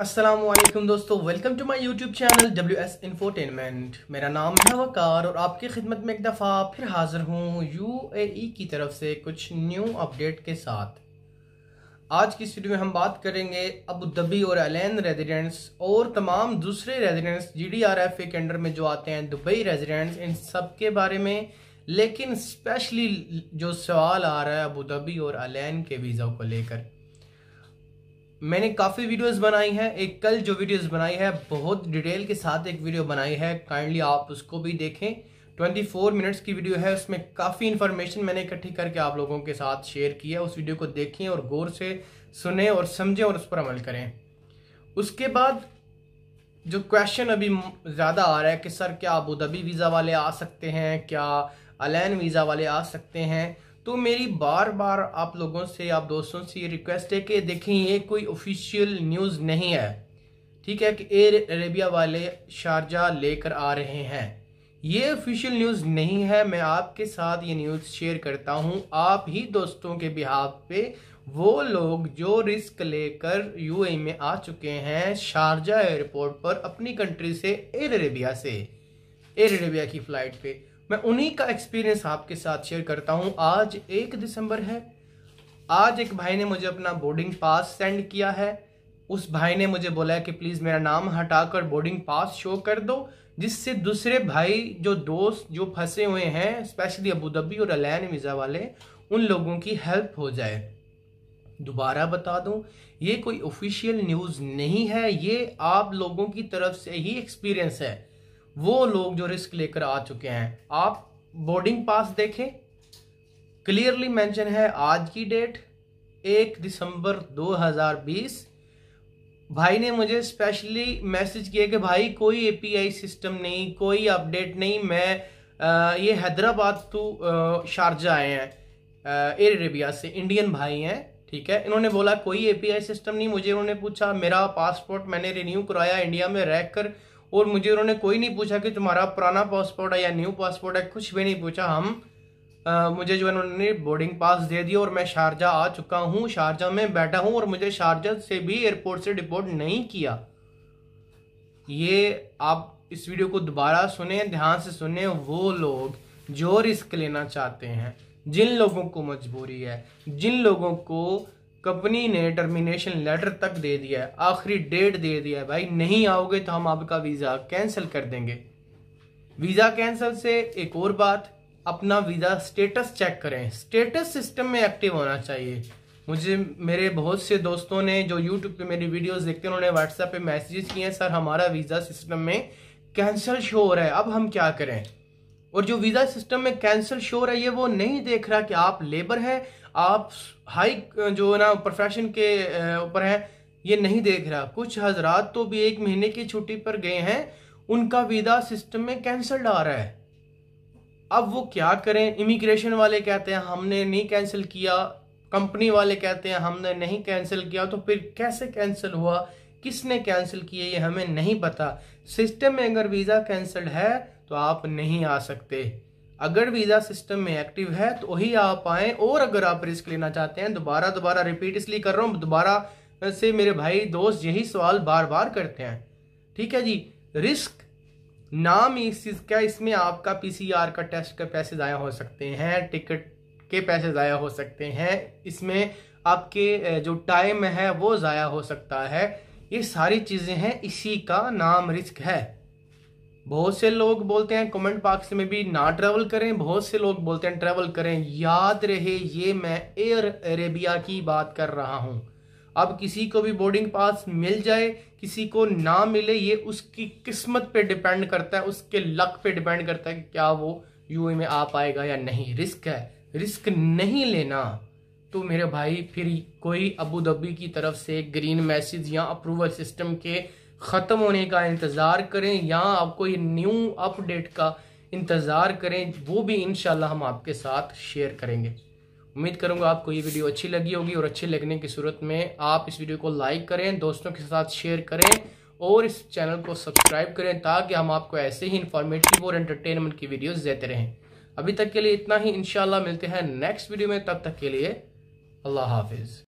असलम दोस्तों welcome to my YouTube channel W S infotainment मेरा नाम है वकार और आपकी खिदमत में एक दफ़ा फिर हाज़िर हूँ ए e की तरफ से कुछ न्यू अपडेट के साथ आज की इस वीडियो में हम बात करेंगे अबू और अलैन रेजिडेंट्स और तमाम दूसरे रेजिडेंट्स ए के अंडर में जो आते हैं दुबई रेजिडेंट्स इन सब के बारे में लेकिन स्पेशली जो सवाल आ रहा है अबू धाबी और अलैन के वीज़ा को लेकर मैंने काफ़ी वीडियोस बनाई हैं एक कल जो वीडियोस बनाई है बहुत डिटेल के साथ एक वीडियो बनाई है काइंडली आप उसको भी देखें 24 मिनट्स की वीडियो है उसमें काफ़ी इन्फॉर्मेशन मैंने इकट्ठी करके आप लोगों के साथ शेयर की है उस वीडियो को देखें और गौर से सुने और समझें और उस पर अमल करें उसके बाद जो क्वेश्चन अभी ज़्यादा आ रहा है कि सर क्या अबू धाबी वीज़ा वाले आ सकते हैं क्या अलैन वीज़ा वाले आ सकते हैं तो मेरी बार बार आप लोगों से आप दोस्तों से ये रिक्वेस्ट है कि देखें ये कोई ऑफिशियल न्यूज़ नहीं है ठीक है कि एयर अरेबिया वाले शारजा लेकर आ रहे हैं ये ऑफिशियल न्यूज़ नहीं है मैं आपके साथ ये न्यूज़ शेयर करता हूँ आप ही दोस्तों के बिहाफ पे वो लोग जो रिस्क लेकर यूएई में आ चुके हैं शारजा एयरपोर्ट पर अपनी कंट्री से एयर अरेबिया से एयर अरेबिया की फ़्लाइट पे मैं उन्हीं का एक्सपीरियंस आपके साथ शेयर करता हूँ आज एक दिसंबर है आज एक भाई ने मुझे अपना बोर्डिंग पास सेंड किया है उस भाई ने मुझे बोला है कि प्लीज़ मेरा नाम हटाकर बोर्डिंग पास शो कर दो जिससे दूसरे भाई जो दोस्त जो फंसे हुए हैं स्पेशली अबू धाबी और अलैन वीज़ा वाले उन लोगों की हेल्प हो जाए दोबारा बता दूं ये कोई ऑफिशियल न्यूज़ नहीं है ये आप लोगों की तरफ से ही एक्सपीरियंस है वो लोग जो रिस्क लेकर आ चुके हैं आप बोर्डिंग पास देखें क्लियरली मेंशन है आज की डेट एक दिसंबर 2020 भाई ने मुझे स्पेशली मैसेज किया कि भाई कोई एपीआई सिस्टम नहीं कोई अपडेट नहीं मैं आ, ये हैदराबाद टू शारजा आए हैं एयर अरेबिया से इंडियन भाई हैं ठीक है इन्होंने बोला कोई एपीआई सिस्टम नहीं मुझे उन्होंने पूछा मेरा पासपोर्ट मैंने रिन्यू कराया इंडिया में रह कर और मुझे उन्होंने कोई नहीं पूछा कि तुम्हारा पुराना पासपोर्ट है या न्यू पासपोर्ट है कुछ भी नहीं पूछा हम आ, मुझे जो है उन्होंने बोर्डिंग पास दे दिया और मैं शारजा आ चुका हूँ शारजा में बैठा हूँ और मुझे शारजा से भी एयरपोर्ट से डिपोर्ट नहीं किया ये आप इस वीडियो को दोबारा सुने ध्यान से सुने वो लोग जो रिस्क लेना चाहते हैं जिन लोगों को मजबूरी है जिन लोगों को कंपनी ने टर्मिनेशन लेटर तक दे दिया है आखिरी डेट दे दिया है भाई नहीं आओगे तो हम आपका वीज़ा कैंसिल कर देंगे वीज़ा कैंसिल से एक और बात अपना वीज़ा स्टेटस चेक करें स्टेटस सिस्टम में एक्टिव होना चाहिए मुझे मेरे बहुत से दोस्तों ने जो यूट्यूब पे मेरी वीडियोस देखते हैं उन्होंने व्हाट्सएप पे मैसेजेस किए हैं सर हमारा वीज़ा सिस्टम में कैंसिल शो हो रहा है अब हम क्या करें और जो वीज़ा सिस्टम में कैंसिल शो रही है वो नहीं देख रहा कि आप लेबर हैं आप हाई जो ना प्रोफेशन के ऊपर हैं ये नहीं देख रहा कुछ हजरात तो भी एक महीने की छुट्टी पर गए हैं उनका वीज़ा सिस्टम में कैंसल्ड आ रहा है अब वो क्या करें इमिग्रेशन वाले कहते हैं हमने नहीं कैंसिल किया कंपनी वाले कहते हैं हमने नहीं कैंसिल किया तो फिर कैसे कैंसिल हुआ किसने कैंसिल किया ये हमें नहीं पता सिस्टम में अगर वीज़ा कैंसल्ड है तो आप नहीं आ सकते अगर वीज़ा सिस्टम में एक्टिव है तो वही आप आएँ और अगर आप रिस्क लेना चाहते हैं दोबारा दोबारा रिपीट इसलिए कर रहा हूँ दोबारा से मेरे भाई दोस्त यही सवाल बार बार करते हैं ठीक है जी रिस्क नाम इस चीज़ का इसमें आपका पीसीआर का टेस्ट का पैसे ज़ाया हो सकते हैं टिकट के पैसे ज़ाया हो सकते हैं इसमें आपके जो टाइम है वो ज़ाया हो सकता है ये सारी चीज़ें हैं इसी का नाम रिस्क है बहुत से लोग बोलते हैं कमेंट बॉक्स में भी ना ट्रैवल करें बहुत से लोग बोलते हैं ट्रैवल करें याद रहे ये मैं एयर अरेबिया की बात कर रहा हूँ अब किसी को भी बोर्डिंग पास मिल जाए किसी को ना मिले ये उसकी किस्मत पे डिपेंड करता है उसके लक पे डिपेंड करता है कि क्या वो यू में आ पाएगा या नहीं रिस्क है रिस्क नहीं लेना तो मेरे भाई फिर कोई अबू धाबी की तरफ से ग्रीन मैसेज या अप्रूवल सिस्टम के ख़त्म होने का इंतज़ार करें या आपको ये न्यू अपडेट का इंतज़ार करें वो भी इन हम आपके साथ शेयर करेंगे उम्मीद करूंगा आपको ये वीडियो अच्छी लगी होगी और अच्छी लगने की सूरत में आप इस वीडियो को लाइक करें दोस्तों के साथ शेयर करें और इस चैनल को सब्सक्राइब करें ताकि हम आपको ऐसे ही इन्फॉर्मेटिव और एंटरटेनमेंट की वीडियोस देते रहें अभी तक के लिए इतना ही इन मिलते हैं नेक्स्ट वीडियो में तब तक के लिए अल्लाह हाफिज़